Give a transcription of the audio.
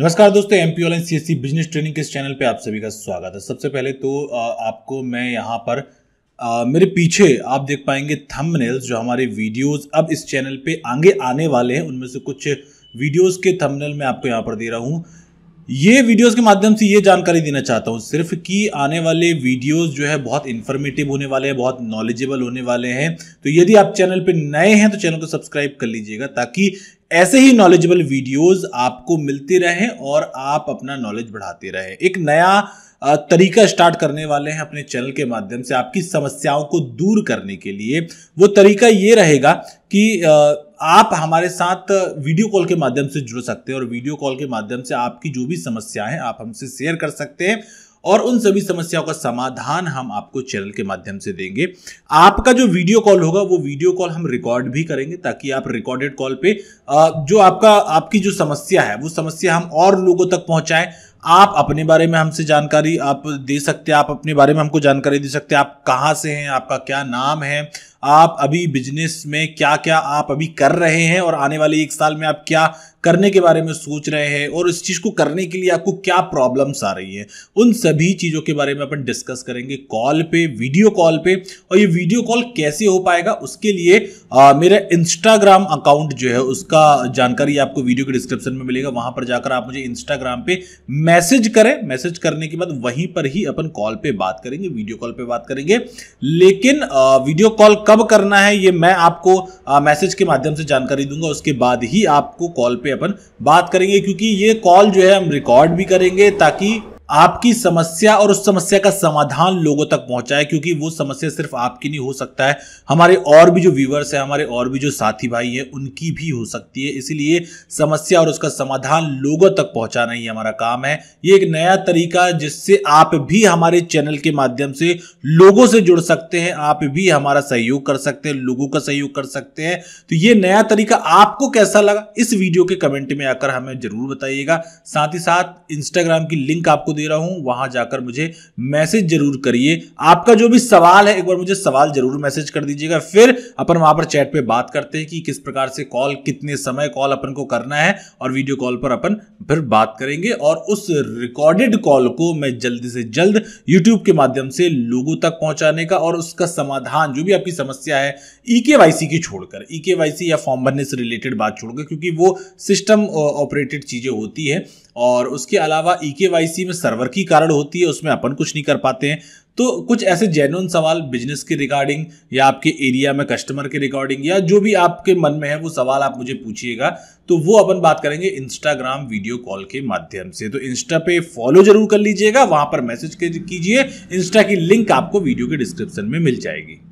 नमस्कार दोस्तों M P all C business training के इस चैनल पे आप सभी का स्वागत है सबसे पहले तो आपको मैं यहाँ पर आ, मेरे पीछे आप देख पाएंगे थंबनेल्स जो हमारे वीडियोस अब इस चैनल पे आगे आने वाले हैं उनमें से कुछ वीडियोस के थंबनेल मैं आपको यहाँ पर दे रहा हूँ ये वीडियोस के माध्यम से ये जानकारी देना चाहता हूँ सिर्फ कि आने वाले वीडियोस जो है बहुत इन्फॉर्मेटिव होने वाले हैं बहुत नॉलेजेबल होने वाले हैं तो यदि आप चैनल पे नए हैं तो चैनल को सब्सक्राइब कर लीजिएगा ताकि ऐसे ही नॉलेजेबल वीडियोस आपको मिलते रहें और आप अपना नॉलेज बढ़ाते रहें एक नया तरीका स्टार्ट करने वाले हैं अपने चैनल के माध्यम से आपकी समस्याओं को दूर करने के लिए वो तरीका ये रहेगा कि आप हमारे साथ वीडियो कॉल के माध्यम से जुड़ सकते हैं और वीडियो कॉल के माध्यम से आपकी जो भी समस्याएं आप हमसे शेयर कर सकते हैं और उन सभी समस्याओं का समाधान हम आपको चैनल के माध्यम से देंगे आपका जो वीडियो कॉल होगा वो वीडियो कॉल हम रिकॉर्ड भी करेंगे ताकि आप रिकॉर्डेड कॉल पे जो आपका आपकी जो समस्या है वो समस्या हम और लोगों तक पहुंचाएं आप अपने बारे में हमसे जानकारी आप दे सकते हैं आप अपने बारे में हमको जानकारी दे सकते हैं आप कहाँ से हैं आपका क्या नाम है आप अभी बिजनेस में क्या क्या आप अभी कर रहे हैं और आने वाले एक साल में आप क्या करने के बारे में सोच रहे हैं और इस चीज़ को करने के लिए आपको क्या प्रॉब्लम्स आ रही हैं उन सभी चीज़ों के बारे में अपन डिस्कस करेंगे कॉल पे वीडियो कॉल पे और ये वीडियो कॉल कैसे हो पाएगा उसके लिए आ, मेरा इंस्टाग्राम अकाउंट जो है उसका जानकारी आपको वीडियो के डिस्क्रिप्शन में मिलेगा वहां पर जाकर आप मुझे इंस्टाग्राम पे मैसेज करें मैसेज करने के बाद वहीं पर ही अपन कॉल पे बात करेंगे वीडियो कॉल पे बात करेंगे लेकिन आ, वीडियो कॉल कब करना है ये मैं आपको मैसेज के माध्यम से जानकारी दूंगा उसके बाद ही आपको कॉल पे अपन बात करेंगे क्योंकि ये कॉल जो है हम रिकॉर्ड भी करेंगे ताकि आपकी समस्या और उस समस्या का समाधान लोगों तक पहुंचाए क्योंकि वो समस्या सिर्फ आपकी नहीं हो सकता है हमारे और भी जो व्यूवर्स हैं हमारे और भी जो साथी भाई हैं उनकी भी हो सकती है इसीलिए समस्या और उसका समाधान लोगों तक पहुंचाना ही हमारा काम है ये एक नया तरीका जिससे आप भी हमारे चैनल के माध्यम से लोगों से जुड़ सकते हैं आप भी हमारा सहयोग कर सकते हैं लोगों का सहयोग कर सकते हैं तो ये नया तरीका आपको कैसा लगा इस वीडियो के कमेंट में आकर हमें जरूर बताइएगा साथ ही साथ इंस्टाग्राम की लिंक आपको दे रहा हूं वहां जाकर मुझे मैसेज जरूर करिए आपका जो भी सवाल है एक बार मुझे सवाल जरूर मैसेज कर दीजिएगा फिर अपन वहां पर चैट पे बात करते हैं कि किस प्रकार से कॉल कितने समय कॉल अपन को करना है और वीडियो कॉल पर अपन फिर बात करेंगे और उस रिकॉर्डेड कॉल को मैं जल्द से जल्द यूट्यूब के माध्यम से लोगों तक पहुंचाने का और उसका समाधान जो भी आपकी समस्या है ईकेवाईसी e की छोड़कर ईकेवाईसी e या फॉर्म भरने से रिलेटेड बात छोड़कर क्योंकि वो सिस्टम ऑपरेटेड चीजें होती है और उसके अलावा ई e में सर्वर की कारण होती है उसमें अपन कुछ नहीं कर पाते हैं तो कुछ ऐसे जेन्यून सवाल बिजनेस के रिगार्डिंग या आपके एरिया में कस्टमर के रिगार्डिंग या जो भी आपके मन में है वो सवाल आप मुझे पूछिएगा तो वो अपन बात करेंगे इंस्टाग्राम वीडियो कॉल के माध्यम से तो इंस्टा पे फॉलो जरूर कर लीजिएगा वहां पर मैसेज कीजिए इंस्टा की लिंक आपको वीडियो के डिस्क्रिप्शन में मिल जाएगी